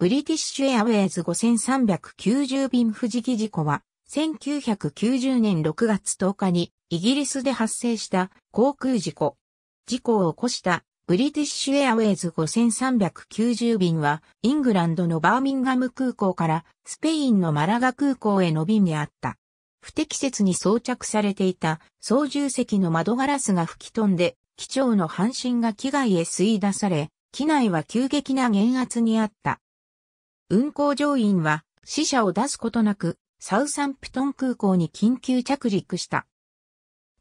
ブリティッシュエアウェイズ5390便富士木事故は、1990年6月10日にイギリスで発生した航空事故。事故を起こしたブリティッシュエアウェイズ5390便はイングランドのバーミンガム空港からスペインのマラガ空港への便であった。不適切に装着されていた操縦席の窓ガラスが吹き飛んで機長の半身が機外へ吸い出され、機内は急激な減圧にあった。運航乗員は死者を出すことなく、サウサンプトン空港に緊急着陸した。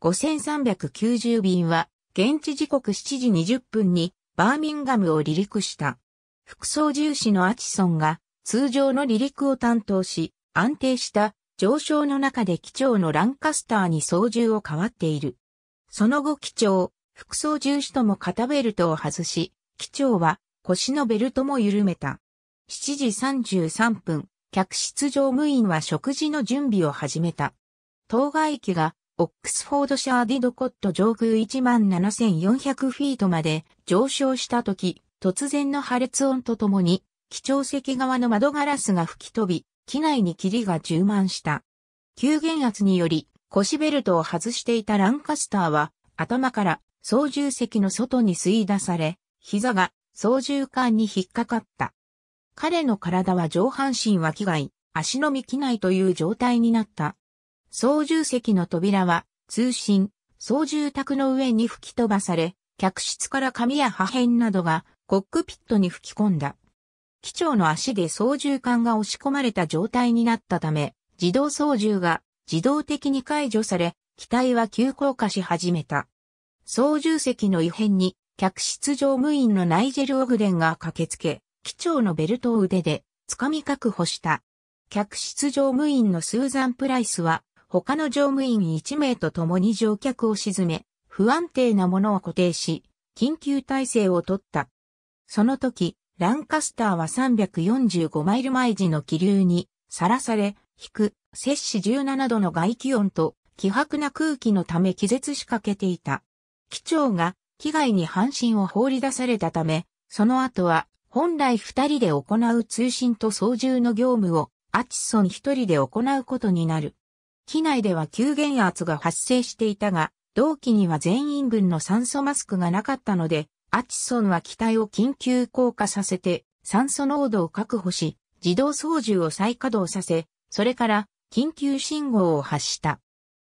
5390便は、現地時刻7時20分にバーミンガムを離陸した。副操縦士のアチソンが通常の離陸を担当し、安定した上昇の中で機長のランカスターに操縦を変わっている。その後機長、副操縦士とも肩ベルトを外し、機長は腰のベルトも緩めた。7時33分、客室乗務員は食事の準備を始めた。当該機が、オックスフォードシャーディドコット上空17,400フィートまで上昇した時、突然の破裂音とともに、基調席側の窓ガラスが吹き飛び、機内に霧が充満した。急減圧により、腰ベルトを外していたランカスターは、頭から操縦席の外に吸い出され、膝が操縦管に引っかかった。彼の体は上半身は替え、足のみ機内という状態になった。操縦席の扉は、通信、操縦卓の上に吹き飛ばされ、客室から紙や破片などがコックピットに吹き込んだ。機長の足で操縦桿が押し込まれた状態になったため、自動操縦が自動的に解除され、機体は急降下し始めた。操縦席の異変に、客室乗務員のナイジェル・オグデンが駆けつけ、機長のベルトを腕で掴み確保した。客室乗務員のスーザン・プライスは、他の乗務員1名と共に乗客を沈め、不安定なものを固定し、緊急体制をとった。その時、ランカスターは345マイル毎時の気流に、さらされ、引く、摂氏17度の外気温と、希薄な空気のため気絶しかけていた。機長が、機外に半身を放り出されたため、その後は、本来二人で行う通信と操縦の業務をアチソン一人で行うことになる。機内では急減圧が発生していたが、同期には全員分の酸素マスクがなかったので、アチソンは機体を緊急降下させて、酸素濃度を確保し、自動操縦を再稼働させ、それから緊急信号を発した。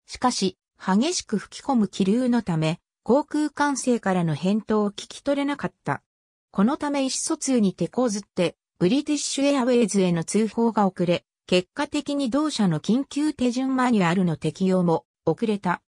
しかし、激しく吹き込む気流のため、航空管制からの返答を聞き取れなかった。このため意思疎通に手こずって、ブリティッシュエアウェイズへの通報が遅れ、結果的に同社の緊急手順マニュアルの適用も遅れた。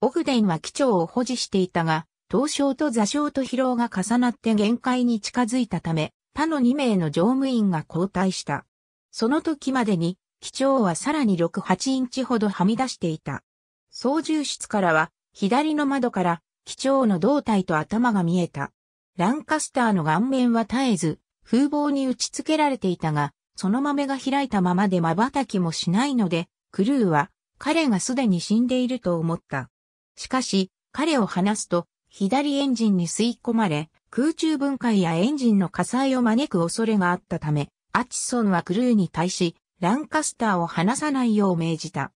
オグデンは機長を保持していたが、凍傷と座礁と疲労が重なって限界に近づいたため、他の2名の乗務員が交代した。その時までに、機長はさらに6、8インチほどはみ出していた。操縦室からは、左の窓から、機長の胴体と頭が見えた。ランカスターの顔面は絶えず、風貌に打ち付けられていたが、その豆が開いたままで瞬きもしないので、クルーは、彼がすでに死んでいると思った。しかし、彼を離すと、左エンジンに吸い込まれ、空中分解やエンジンの火災を招く恐れがあったため、アチソンはクルーに対し、ランカスターを離さないよう命じた。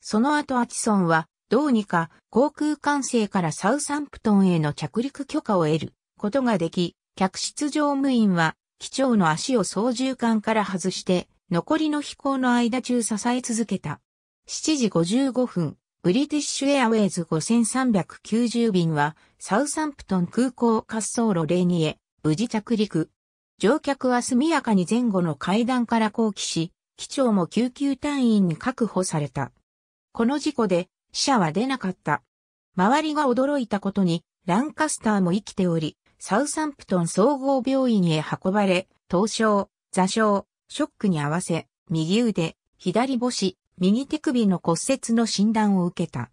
その後アチソンは、どうにか航空管制からサウサンプトンへの着陸許可を得る。ことができ、客室乗務員は、機長の足を操縦桿から外して、残りの飛行の間中支え続けた。7時55分、ブリティッシュエアウェイズ5390便は、サウサンプトン空港滑走路02へ、無事着陸。乗客は速やかに前後の階段から降機し、機長も救急隊員に確保された。この事故で死者は出なかった。周りが驚いたことに、ランカスターも生きており、サウサンプトン総合病院へ運ばれ、凍傷、座傷、ショックに合わせ、右腕、左腰、右手首の骨折の診断を受けた。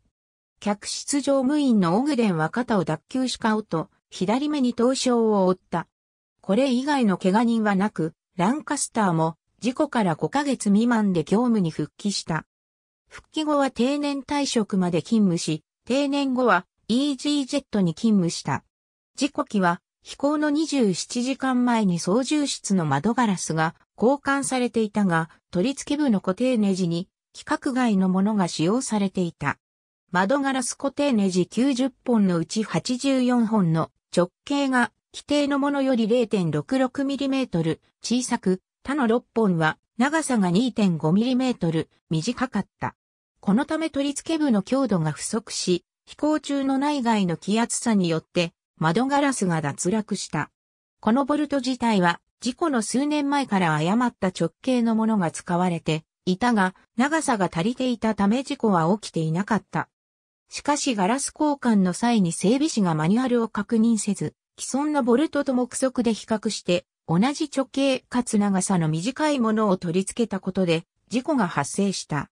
客室乗務員のオグデンは肩を脱臼し顔と、左目に凍傷を負った。これ以外の怪我人はなく、ランカスターも事故から5ヶ月未満で業務に復帰した。復帰後は定年退職まで勤務し、定年後は EasyJet に勤務した。事故機は飛行の27時間前に操縦室の窓ガラスが交換されていたが、取り付け部の固定ネジに規格外のものが使用されていた。窓ガラス固定ネジ90本のうち84本の直径が規定のものより 0.66mm 小さく、他の6本は長さが 2.5mm 短かった。このため取り付け部の強度が不足し、飛行中の内外の気圧差によって窓ガラスが脱落した。このボルト自体は事故の数年前から誤った直径のものが使われていたが、長さが足りていたため事故は起きていなかった。しかしガラス交換の際に整備士がマニュアルを確認せず、既存のボルトと目測で比較して、同じ直径かつ長さの短いものを取り付けたことで、事故が発生した。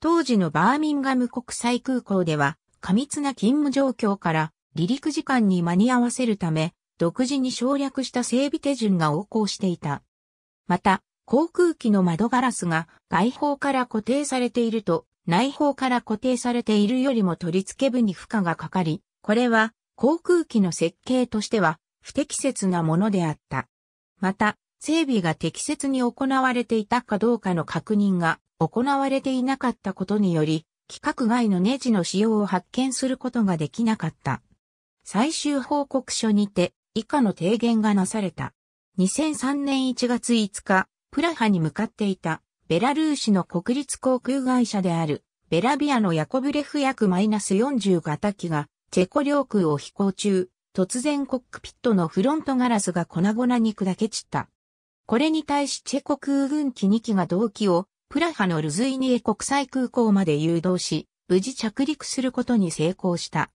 当時のバーミンガム国際空港では、過密な勤務状況から、離陸時間に間に合わせるため、独自に省略した整備手順が横行していた。また、航空機の窓ガラスが外方から固定されていると、内方から固定されているよりも取り付け部に負荷がかかり、これは航空機の設計としては不適切なものであった。また、整備が適切に行われていたかどうかの確認が行われていなかったことにより、規格外のネジの使用を発見することができなかった。最終報告書にて以下の提言がなされた。2003年1月5日、プラハに向かっていたベラルーシの国立航空会社であるベラビアのヤコブレフ約マイナス40型機がチェコ領空を飛行中、突然コックピットのフロントガラスが粉々に砕け散った。これに対しチェコ空軍機2機が同機をプラハのルズイニエ国際空港まで誘導し、無事着陸することに成功した。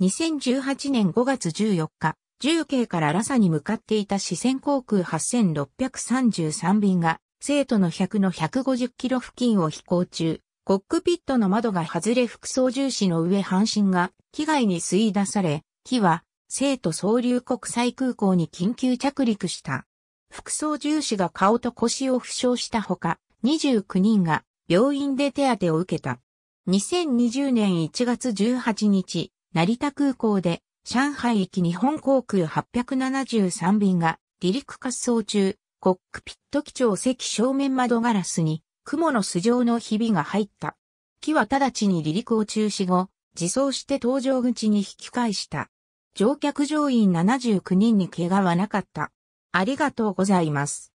2018年5月14日、重慶からラサに向かっていた四川航空8633便が、生徒の100の150キロ付近を飛行中、コックピットの窓が外れ副操縦士の上半身が機外に吸い出され、機は生徒総流国際空港に緊急着陸した。副操縦士が顔と腰を負傷したほか、29人が病院で手当てを受けた。2020年1月18日、成田空港で上海行き日本航空873便が離陸滑走中、コックピット機長席正面窓ガラスに雲の素状のひびが入った。機は直ちに離陸を中止後、自走して搭乗口に引き返した。乗客乗員79人に怪我はなかった。ありがとうございます。